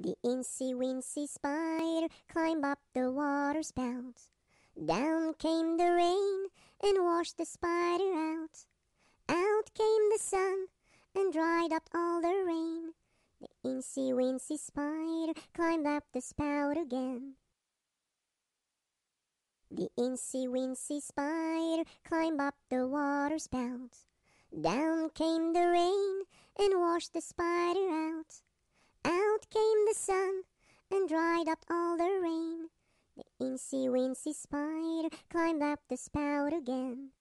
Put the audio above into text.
The incy wincy spider climbed up the water spout. Down came the rain and washed the spider out. Out came the sun and dried up all the rain. The incy wincy spider climbed up the spout again. The incy wincy spider climbed up the water spout. Down came the rain and washed the spider out. Incy Wincy Spider climbed up the spout again.